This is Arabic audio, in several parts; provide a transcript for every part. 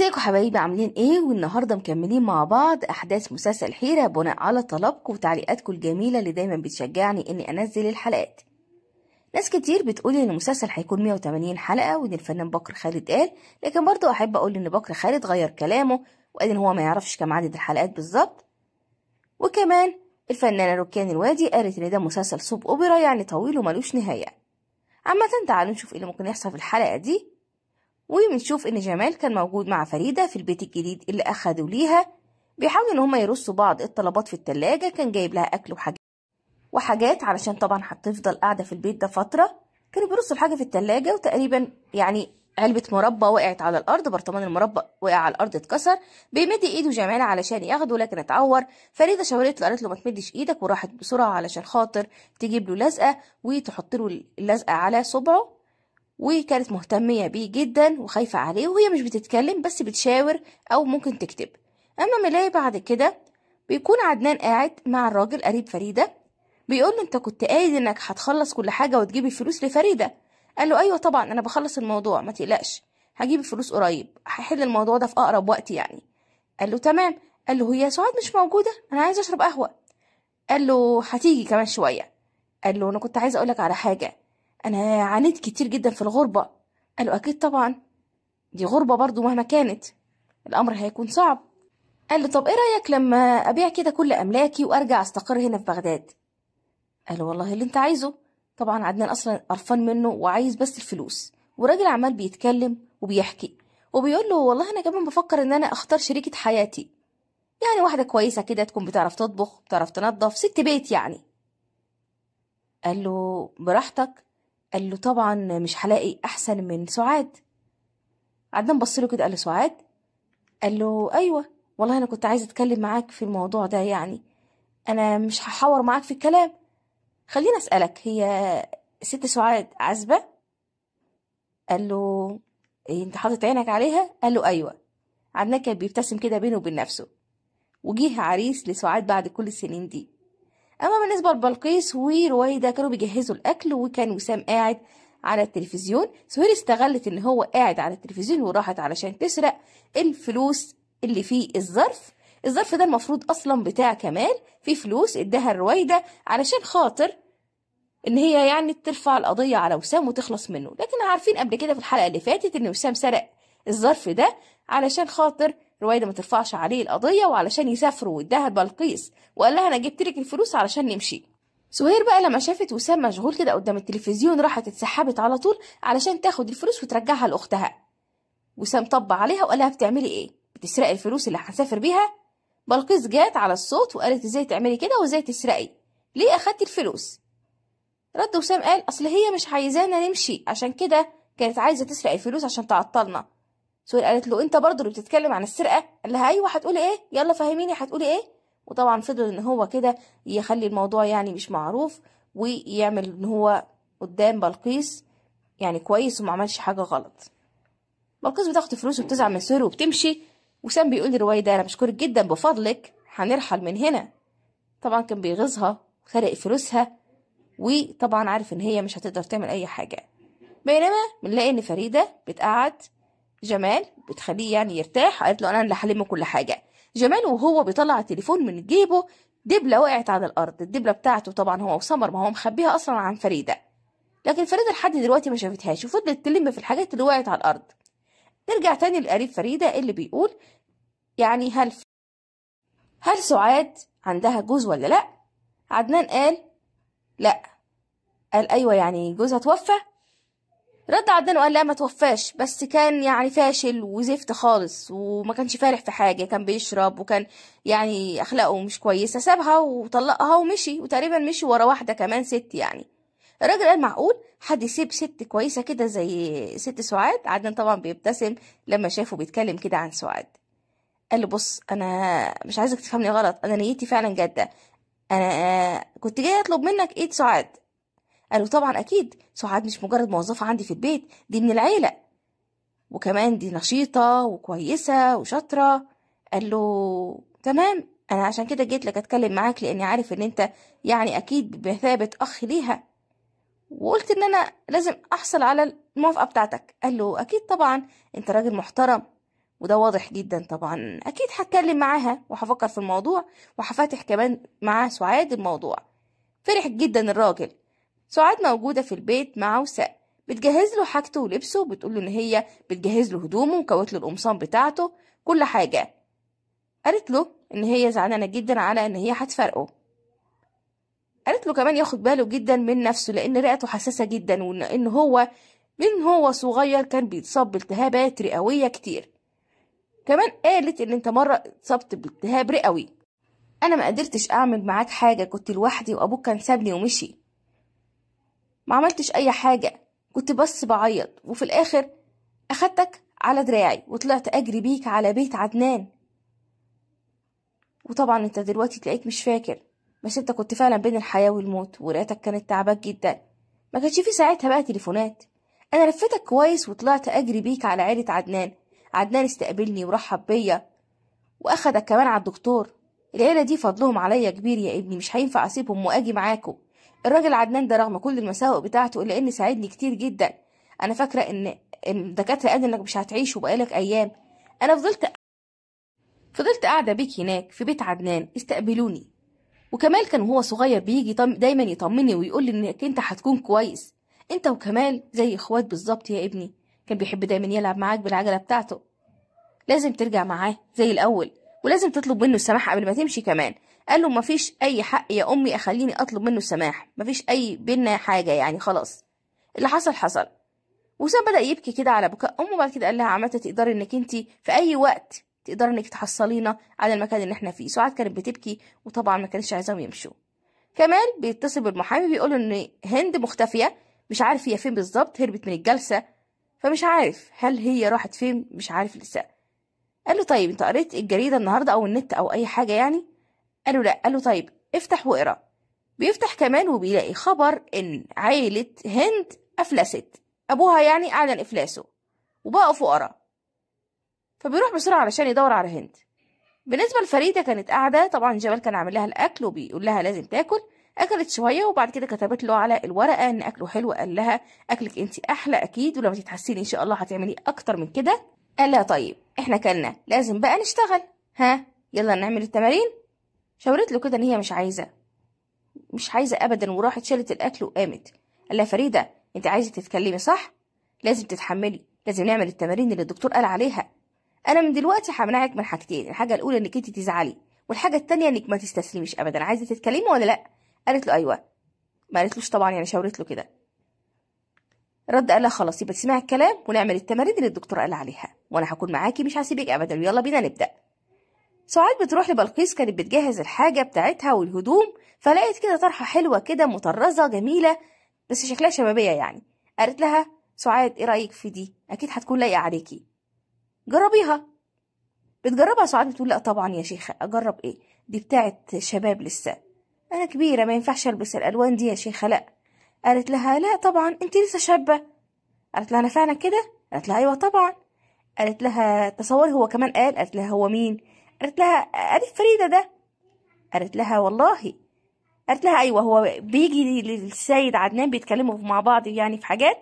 ازيكم حبايبي عاملين ايه والنهارده مكملين مع بعض احداث مسلسل حيره بناء على طلبكم وتعليقاتكم الجميله اللي دايما بتشجعني اني انزل الحلقات ناس كتير بتقولي ان المسلسل هيكون 180 حلقه وان الفنان بكر خالد قال لكن برضه احب اقول ان بكر خالد غير كلامه وقال ان هو ما يعرفش كم عدد الحلقات بالظبط وكمان الفنانه ركان الوادي قالت ان ده مسلسل سوب اوبرا يعني طويل وملوش نهايه عامه تعالوا نشوف ايه اللي ممكن يحصل في الحلقه دي وبنشوف ان جمال كان موجود مع فريدة في البيت الجديد اللي اخدوا ليها بيحاولوا ان هما يرصوا بعض الطلبات في التلاجة كان جايب لها اكل وحاجات وحاجات علشان طبعا هتفضل قاعدة في البيت ده فترة كانوا بيرصوا الحاجة في التلاجة وتقريبا يعني علبة مربى وقعت على الأرض برطمان المربى وقع على الأرض اتكسر بيمد إيده جمال علشان ياخده لكن اتعور فريدة شاورت له قالت له ما تمدش إيدك وراحت بسرعة علشان خاطر تجيب له لزقة وتحط له اللزقة على صبعه وكانت مهتمية بيه جدا وخايفة عليه وهي مش بتتكلم بس بتشاور أو ممكن تكتب أما ملاي بعد كده بيكون عدنان قاعد مع الراجل قريب فريدة بيقول له أنت كنت قايل إنك هتخلص كل حاجة وتجيب الفلوس لفريدة قال له أيوة طبعا أنا بخلص الموضوع ما تقلقش هجيب الفلوس قريب هحل الموضوع ده في أقرب وقت يعني قال له تمام قال له هي سعاد مش موجودة أنا عايز أشرب قهوة قال له هتيجي كمان شوية قال له أنا كنت عايز أقولك على حاجة أنا عانيت كتير جدا في الغربة قالوا أكيد طبعا دي غربة برضو مهما كانت الأمر هيكون صعب قال له طب إيه رأيك لما أبيع كده كل أملاكي وأرجع أستقر هنا في بغداد قال له والله اللي أنت عايزه طبعا عدنان أصلا قرفان منه وعايز بس الفلوس وراجل عمال بيتكلم وبيحكي وبيقول له والله أنا كمان بفكر إن أنا أختار شريكة حياتي يعني واحدة كويسة كده تكون بتعرف تطبخ بتعرف تنظف ست بيت يعني قال له براحتك قال له طبعا مش هلاقي احسن من سعاد عدنان بص له كده قال له سعاد قال له ايوه والله انا كنت عايز اتكلم معاك في الموضوع ده يعني انا مش هحور معاك في الكلام خليني اسالك هي ست سعاد عازبه قال له إيه انت حاطط عينك عليها قال له ايوه عدنان كان بيبتسم كده بينه وبين نفسه وجيه عريس لسعاد بعد كل السنين دي اما بالنسبه لبلقيس ورويده كانوا بيجهزوا الاكل وكان وسام قاعد على التلفزيون سهير استغلت ان هو قاعد على التلفزيون وراحت علشان تسرق الفلوس اللي فيه الظرف الظرف ده المفروض اصلا بتاع كمال فيه فلوس اداها الرويده علشان خاطر ان هي يعني ترفع القضيه على وسام وتخلص منه لكن عارفين قبل كده في الحلقه اللي فاتت ان وسام سرق الظرف ده علشان خاطر رويده ما ترفعش عليه القضيه وعلشان يسافروا واداها لبلقيس وقال لها انا جبت لك الفلوس علشان نمشي سهير بقى لما شافت وسام مشغول كده قدام التلفزيون راحت اتسحبت على طول علشان تاخد الفلوس وترجعها لاختها وسام طب عليها وقال لها بتعملي ايه بتسرقي الفلوس اللي هنسافر بيها بلقيس جات على الصوت وقالت ازاي تعملي كده وازاي تسرقي ليه اخدتي الفلوس رد وسام قال اصل هي مش عايزانا نمشي عشان كده كانت عايزه تسرق الفلوس عشان تعطلنا سهير قالت له انت برضه اللي بتتكلم عن السرقه قال لها ايوه هتقولي ايه يلا فهميني هتقولي ايه وطبعا فضل ان هو كده يخلي الموضوع يعني مش معروف ويعمل ان هو قدام بلقيس يعني كويس وما عملش حاجه غلط بلقيس بتاخد فلوس وبتزعل من سهير وبتمشي وسام بيقول ده انا بشكرك جدا بفضلك هنرحل من هنا طبعا كان بيغيظها وسرق فلوسها وطبعا عارف ان هي مش هتقدر تعمل اي حاجه بينما بنلاقي ان فريده بتقعد جمال بتخليه يعني يرتاح قالت له انا اللي هلم كل حاجه جمال وهو بيطلع التليفون من جيبه دبله وقعت على الارض الدبله بتاعته طبعا هو وسمر ما هو مخبيها اصلا عن فريده لكن فريده لحد دلوقتي ما شافتهاش وفضلت تلم في الحاجات اللي وقعت على الارض نرجع تاني لقريب فريده اللي بيقول يعني هل هل سعاد عندها جوز ولا لا عدنان قال لا قال ايوه يعني جوزها توفى رد عدنان وقال لا ما توفاش بس كان يعني فاشل وزفت خالص وما كانش فارح في حاجه كان بيشرب وكان يعني اخلاقه مش كويسه سابها وطلقها ومشي وتقريبا مشي ورا واحده كمان ست يعني الراجل قال معقول حد يسيب ست كويسه كده زي ست سعاد عدنان طبعا بيبتسم لما شافه بيتكلم كده عن سعاد قال له بص انا مش عايزك تفهمني غلط انا نيتي فعلا جاده انا كنت جاي اطلب منك ايد سعاد قالوا طبعا اكيد سعاد مش مجرد موظفه عندي في البيت دي من العيله وكمان دي نشيطه وكويسه وشاطره قال له تمام انا عشان كده جيت لك اتكلم معاك لاني عارف ان انت يعني اكيد بمثابه اخ ليها وقلت ان انا لازم احصل على الموافقه بتاعتك قال له اكيد طبعا انت راجل محترم وده واضح جدا طبعا اكيد هتكلم معاها وهفكر في الموضوع وهفاتح كمان معاه سعاد الموضوع فرح جدا الراجل سعاد موجودة في البيت مع وسام بتجهز له حاجته ولبسه وبتقول له ان هي بتجهز له هدومه ومكوت له القمصان بتاعته كل حاجة قالت له ان هي زعلانة جدا على ان هي هتفارقه قالت له كمان ياخد باله جدا من نفسه لان رئته حساسة جدا وان هو من هو صغير كان بيتصاب بالتهابات رئوية كتير كمان قالت ان انت مرة اتصبت بالتهاب رئوي انا ما قدرتش اعمل معاك حاجة كنت لوحدي وابوك كان سابني ومشي ما عملتش اي حاجة كنت بس بعيط وفي الاخر اخدتك على دراعي وطلعت اجري بيك على بيت عدنان وطبعا انت دلوقتي تلاقيك مش فاكر بس انت كنت فعلا بين الحياة والموت ورقتك كانت تعبك جدا ما كانش في ساعتها بقى تليفونات انا لفتك كويس وطلعت اجري بيك على عيلة عدنان عدنان استقبلني ورحب بيا واخدك كمان على الدكتور العيلة دي فضلهم عليا كبير يا ابني مش هينفع اسيبهم واجي معاكم الراجل عدنان ده رغم كل المساوئ بتاعته الا ان ساعدني كتير جدا انا فاكره ان الدكاتره قالوا انك مش هتعيش وبقالك ايام انا فضلت فضلت قاعده بيك هناك في بيت عدنان استقبلوني وكمال كان وهو صغير بيجي دايما يطمني ويقول لي انك انت هتكون كويس انت وكمال زي اخوات بالظبط يا ابني كان بيحب دايما يلعب معاك بالعجله بتاعته لازم ترجع معاه زي الاول ولازم تطلب منه السماح قبل ما تمشي كمان قال له مفيش اي حق يا امي اخليني اطلب منه السماح مفيش اي بينا حاجه يعني خلاص اللي حصل حصل وسام بدا يبكي كده على بكاء امه بعد كده قال لها عامه تقدري انك انت في اي وقت تقدري انك تحصلينا على المكان اللي احنا فيه سعاد كانت بتبكي وطبعا ما كانش عايزاهم يمشوا كمال بيتصل بالمحامي بيقول ان هند مختفيه مش عارف هي فين بالظبط هربت من الجلسه فمش عارف هل هي راحت فين مش عارف لسه قال له طيب انت قريت الجريده النهارده او النت او اي حاجه يعني قالوا لا قالوا طيب افتح واقرا بيفتح كمان وبيلاقي خبر ان عائلة هند افلست ابوها يعني اعلن افلاسه وبقوا فقراء فبيروح بسرعة علشان يدور على هند بالنسبة لفريدة كانت قاعدة طبعا جمال كان عامل لها الأكل وبيقول لها لازم تاكل أكلت شوية وبعد كده كتبت له على الورقة إن أكله حلو قال لها أكلك أنت أحلى أكيد ولما تتحسيني إن شاء الله هتعملي أكتر من كده قال لها طيب إحنا كلنا لازم بقى نشتغل ها يلا نعمل التمارين شاورت له كده ان هي مش عايزه مش عايزه ابدا وراحت شالت الاكل وقامت قال لها فريده انت عايزه تتكلمي صح لازم تتحملي لازم نعمل التمارين اللي الدكتور قال عليها انا من دلوقتي همنعك من حاجتين الحاجه الاولى انك انت تزعلي والحاجه الثانيه انك ما تستسلميش ابدا عايزه تتكلمي ولا لا قالت له ايوه ما قالتلوش طبعا يعني شاورت له كده رد قال لها خلاص يبقى تسمعي الكلام ونعمل التمارين اللي الدكتور قال عليها وانا هكون معاكي مش هسيبك ابدا ويلا بينا نبدا سعاد بتروح لبلقيس كانت بتجهز الحاجة بتاعتها والهدوم فلقيت كده طرحة حلوة كده مطرزة جميلة بس شكلها شبابية يعني قالت لها سعاد ايه رأيك في دي أكيد هتكون لايقة عليكي جربيها بتجربها سعاد بتقول لا طبعا يا شيخة أجرب ايه دي بتاعت شباب لسه أنا كبيرة ما ينفعش ألبس الألوان دي يا شيخة لا قالت لها لا طبعا انت لسه شابة قالت لها أنا فعلا كده قالت لها أيوة طبعا قالت لها تصوري هو كمان قال قالت لها هو مين قالت لها ادي فريده ده قالت لها والله قالت لها ايوه هو بيجي للسيد عدنان بيتكلموا مع بعض يعني في حاجات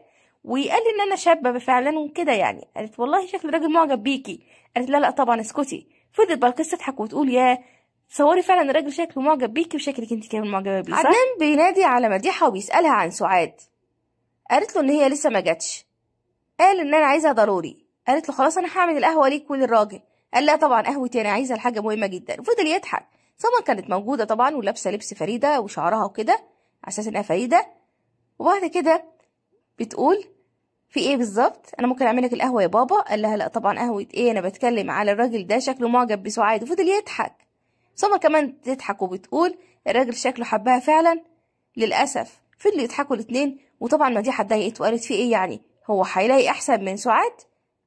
وقال لي ان انا شابه فعلا وكده يعني قالت والله شكل الراجل معجب بيكي قالت لا لا طبعا اسكتي فضلت بلقيس تضحك وتقول يا تصوري فعلا الراجل شكله معجب بيكي وشكلك انت كمان معجبه بيه عدنان بينادي على مديحه وبيسالها عن سعاد قالت له ان هي لسه ما جاتش قال ان انا عايزها ضروري قالت له خلاص انا هعمل القهوه ليك وللراجل قال لا طبعا قهوتي انا عايزه الحاجه مهمه جدا وفضل يضحك سما كانت موجوده طبعا ولابسه لبس فريده وشعرها وكده على اساس انها فريده وبعد كده بتقول في ايه بالظبط انا ممكن اعمل لك القهوه يا بابا قال لها لا طبعا قهوه ايه انا بتكلم على الراجل ده شكله معجب بسعاد وفضل يضحك سما كمان تضحك وبتقول الراجل شكله حبها فعلا للاسف فضلوا يضحكوا الاتنين وطبعا مديحه اتضايقت وقالت في ايه يعني هو هيلاقي احسن من سعاد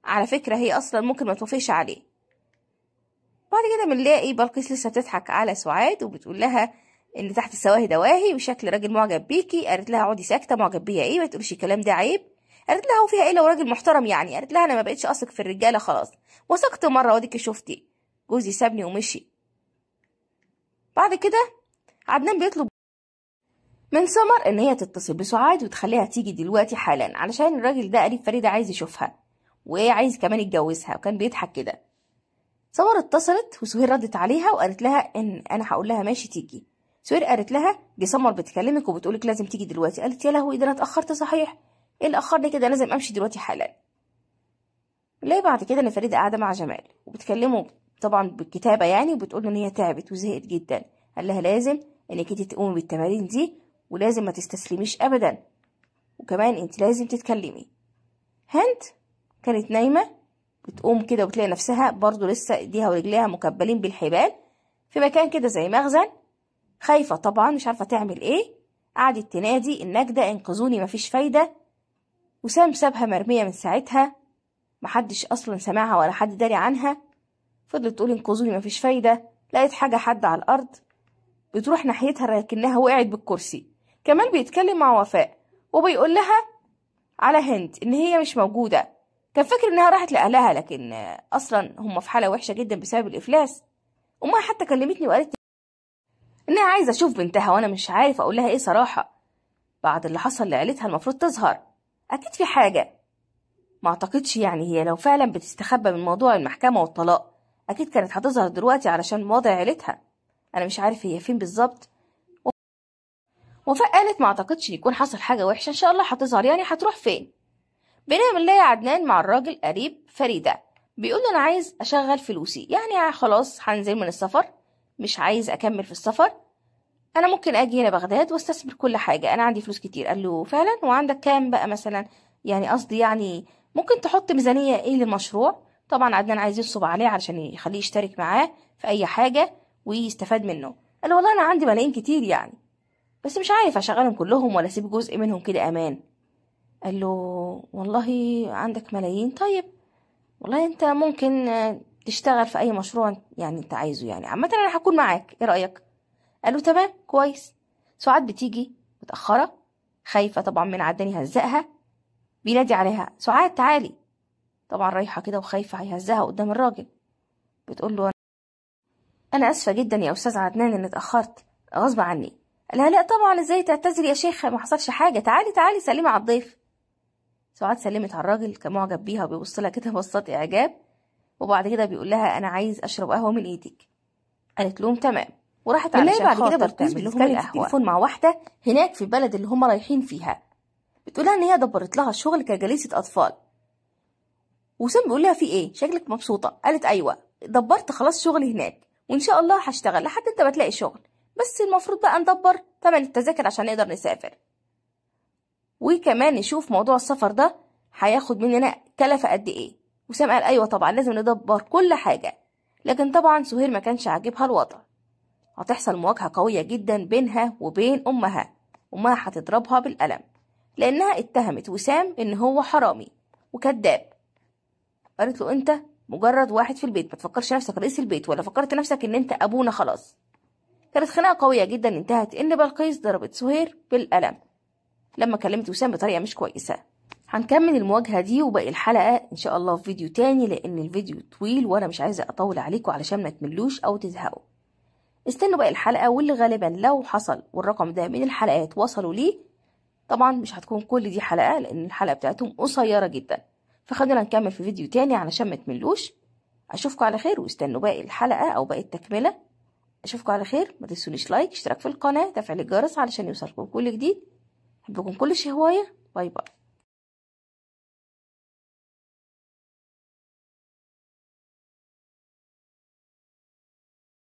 على فكره هي اصلا ممكن ما توافقش عليه بعد كده بنلاقي بلقيس لسه بتضحك على سعاد وبتقول لها اللي تحت السواهي دواهي وشكل راجل معجب بيكي قالت لها اقعدي ساكته معجب بيها ايه ما تقوليش الكلام ده عيب قالت لها فيها ايه لو راجل محترم يعني قالت لها انا ما بقتش اثق في الرجاله خلاص وثقت مره واديكي شفتي جوزي سابني ومشي بعد كده عدنان بيطلب من سمر ان هي تتصل بسعاد وتخليها تيجي دلوقتي حالا علشان الراجل ده قريب فريده عايز يشوفها وعايز كمان يتجوزها وكان بيضحك كده سمر اتصلت وسهير ردت عليها وقالت لها ان انا هقول لها ماشي تيجي سهير قالت لها دي سمر بتكلمك وبتقولك لازم تيجي دلوقتي قالت يا لهوي ده انا اتاخرت صحيح ايه اللي اخرني كده لازم امشي دلوقتي حالا لا بعد كده ان فريده قاعده مع جمال وبتكلمه طبعا بالكتابه يعني وبتقول ان هي تعبت وزهقت جدا قال لها لازم انك انت تقومي بالتمارين دي ولازم ما تستسلميش ابدا وكمان انت لازم تتكلمي هند كانت نايمه بتقوم كده وتلاقي نفسها برضو لسه ايديها ورجليها مكبلين بالحبال في مكان كده زي مخزن خايفة طبعا مش عارفة تعمل ايه قعدت تنادي النجدة انقذوني مفيش فايدة وسام سابها مرمية من ساعتها محدش أصلا سمعها ولا حد داري عنها فضلت تقول انقذوني مفيش فايدة لقيت حاجة حد على الأرض بتروح ناحيتها لكنها وقعت بالكرسي كمان بيتكلم مع وفاء وبيقول لها على هند إن هي مش موجودة كان فاكر انها راحت لاهلها لكن اصلا هم في حاله وحشه جدا بسبب الافلاس امها حتى كلمتني وقالت انها عايزه اشوف بنتها وانا مش عارف اقول لها ايه صراحه بعد اللي حصل لعيلتها المفروض تظهر اكيد في حاجه ما اعتقدش يعني هي لو فعلا بتستخبى من موضوع المحكمه والطلاق اكيد كانت هتظهر دلوقتي علشان وضع عيلتها انا مش عارف هي فين بالظبط وفاء قالت ما اعتقدش يكون حصل حاجه وحشه ان شاء الله هتظهر يعني هتروح فين بينام نلاقي عدنان مع الراجل قريب فريدة بيقول له أنا عايز أشغل فلوسي يعني خلاص هنزل من السفر مش عايز أكمل في السفر أنا ممكن أجي هنا بغداد واستثمر كل حاجة أنا عندي فلوس كتير قال له فعلا وعندك كام بقى مثلا يعني قصدي يعني ممكن تحط ميزانية إيه للمشروع طبعا عدنان عايز ينصب عليه علشان يخليه يشترك معاه في أي حاجة ويستفاد منه قال له والله أنا عندي ملايين كتير يعني بس مش عارف أشغلهم كلهم ولا أسيب جزء منهم كده أمان قال له والله عندك ملايين طيب والله انت ممكن آه، تشتغل في اي مشروع يعني انت عايزه يعني عامه انا هكون معاك ايه رايك قال له تمام كويس سعاد بتيجي متاخره خايفه طبعا من عداني هزقها بينادي عليها سعاد تعالي طبعا رايحه كده وخايفه هيهزها قدام الراجل بتقول له انا اسفه جدا يا استاذ عدنان اني اتاخرت غصب عني قالها لا طبعا ازاي تعتذري يا شيخه ما حصلش حاجه تعالي تعالي سلمي على الضيف سعاد سلمت على الراجل كان معجب بيها وبيبص لها كده بصات اعجاب وبعد كده بيقول لها انا عايز اشرب قهوه من ايدك قالت لهم تمام وراحت على بعد كده بتقول لهم في إيه؟ التليفون مع واحده هناك في البلد اللي هم رايحين فيها بتقولها ان هي دبرت لها الشغل كجليسه اطفال وسام بيقول لها في ايه شكلك مبسوطه قالت ايوه دبرت خلاص شغلي هناك وان شاء الله هشتغل لحد انت بتلاقي شغل بس المفروض بقى ندبر تمن التذاكر عشان نقدر نسافر وكمان نشوف موضوع السفر ده هياخد مننا كلفة قد ايه وسام قال ايوه طبعا لازم ندبر كل حاجة لكن طبعا سهير ما كانش عاجبها الوضع هتحصل مواجهة قوية جدا بينها وبين امها امها هتضربها بالقلم لانها اتهمت وسام ان هو حرامي وكذاب قالت له انت مجرد واحد في البيت ما تفكرش نفسك رئيس البيت ولا فكرت نفسك ان انت ابونا خلاص كانت خناقة قوية جدا انتهت ان بلقيس ضربت سهير بالقلم لما كلمت وسام بطريقه مش كويسه هنكمل المواجهه دي وباقي الحلقه ان شاء الله في فيديو تاني لان الفيديو طويل وانا مش عايزه اطول عليكم علشان ما تملوش او تزهقوا استنوا باقي الحلقه واللي غالبا لو حصل والرقم ده من الحلقات وصلوا ليه طبعا مش هتكون كل دي حلقه لان الحلقه بتاعتهم قصيره جدا فخلينا نكمل في فيديو تاني علشان ما تملوش اشوفكم على خير واستنوا باقي الحلقه او باقي التكمله اشوفكم على خير ما تنسونيش لايك اشتراك في القناه تفعيل الجرس علشان يوصلكم كل جديد أحبكم كل شيء هواية باي باي